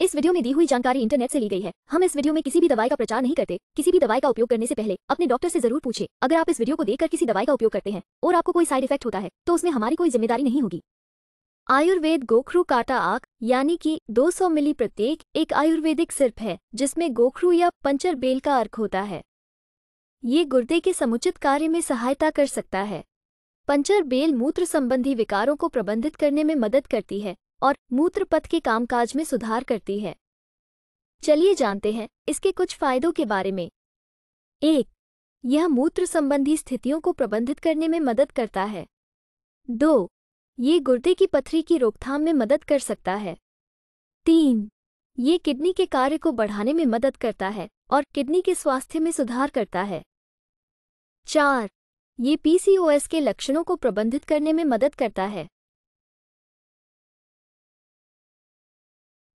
इस वीडियो में दी हुई जानकारी इंटरनेट से ली गई है हम इस वीडियो में किसी भी दवाई का प्रचार नहीं करते किसी भी दवाई का उपयोग करने से पहले अपने डॉक्टर से जरूर पूछे अगर आप इस वीडियो को देखकर किसी दवाई का उपयोग करते हैं और आपको कोई साइड इफेक्ट होता है तो उसमें हमारी कोई जिम्मेदारी नहीं होगी आयुर्वेद गोखरू काटा आग यानी कि 200 मिली प्रत्येक एक आयुर्वेदिक सिर्फ है जिसमें गोखरू या पंचर बेल का अर्क होता है ये गुर्दे के समुचित कार्य में सहायता कर सकता है पंचर बेल मूत्र संबंधी विकारों को प्रबंधित करने में मदद करती है और मूत्रपथ के कामकाज में सुधार करती है चलिए जानते हैं इसके कुछ फायदों के बारे में एक यह मूत्र संबंधी स्थितियों को प्रबंधित करने में मदद करता है दो ये गुर्दे की पथरी की रोकथाम में मदद कर सकता है तीन ये किडनी के कार्य को बढ़ाने में मदद करता है और किडनी के स्वास्थ्य में सुधार करता है चार ये पीसीओएस के लक्षणों को प्रबंधित करने में मदद करता है